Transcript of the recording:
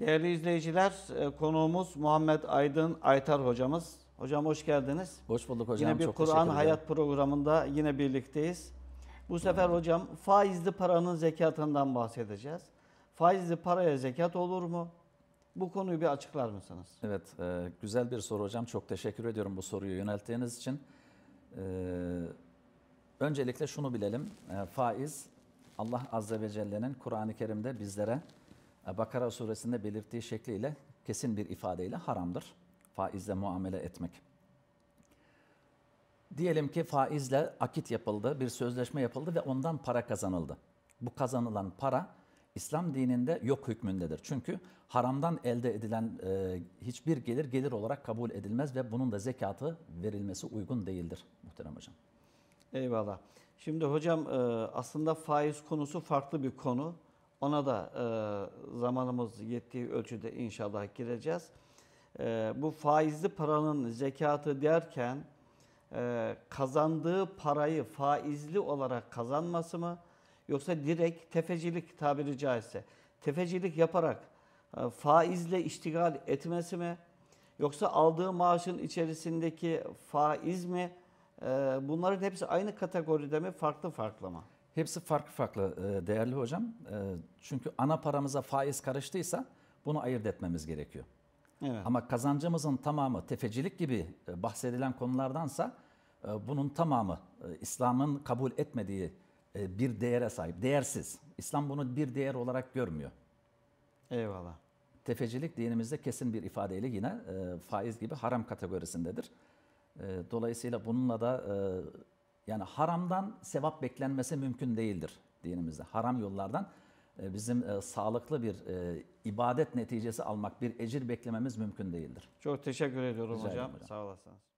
Değerli izleyiciler, e, konuğumuz Muhammed Aydın Aytar hocamız. Hocam hoş geldiniz. Hoş bulduk hocam. Yine bir Kur'an Hayat programında yine birlikteyiz. Bu sefer evet. hocam faizli paranın zekatından bahsedeceğiz. Faizli paraya zekat olur mu? Bu konuyu bir açıklar mısınız? Evet, e, güzel bir soru hocam. Çok teşekkür ediyorum bu soruyu yönelttiğiniz için. E, öncelikle şunu bilelim. Faiz Allah Azze ve Celle'nin Kur'an-ı Kerim'de bizlere Bakara suresinde belirttiği şekliyle kesin bir ifadeyle haramdır. Faizle muamele etmek. Diyelim ki faizle akit yapıldı, bir sözleşme yapıldı ve ondan para kazanıldı. Bu kazanılan para İslam dininde yok hükmündedir. Çünkü haramdan elde edilen e, hiçbir gelir gelir olarak kabul edilmez ve bunun da zekatı verilmesi uygun değildir muhterem hocam. Eyvallah. Şimdi hocam e, aslında faiz konusu farklı bir konu. Ona da e, zamanımız yettiği ölçüde inşallah gireceğiz. E, bu faizli paranın zekatı derken e, kazandığı parayı faizli olarak kazanması mı yoksa direkt tefecilik tabiri caizse tefecilik yaparak e, faizle iştigal etmesi mi yoksa aldığı maaşın içerisindeki faiz mi e, bunların hepsi aynı kategoride mi farklı farklı mı? Hepsi farklı farklı e, değerli hocam. E, çünkü ana paramıza faiz karıştıysa bunu ayırt etmemiz gerekiyor. Evet. Ama kazancımızın tamamı tefecilik gibi e, bahsedilen konulardansa bunun tamamı İslam'ın kabul etmediği bir değere sahip. Değersiz. İslam bunu bir değer olarak görmüyor. Eyvallah. Tefecilik dinimizde kesin bir ifadeyle yine faiz gibi haram kategorisindedir. Dolayısıyla bununla da yani haramdan sevap beklenmesi mümkün değildir dinimizde. Haram yollardan e, bizim e, sağlıklı bir e, ibadet neticesi almak, bir ecir beklememiz mümkün değildir. Çok teşekkür ediyorum Rica hocam. hocam. Sağ olasınız.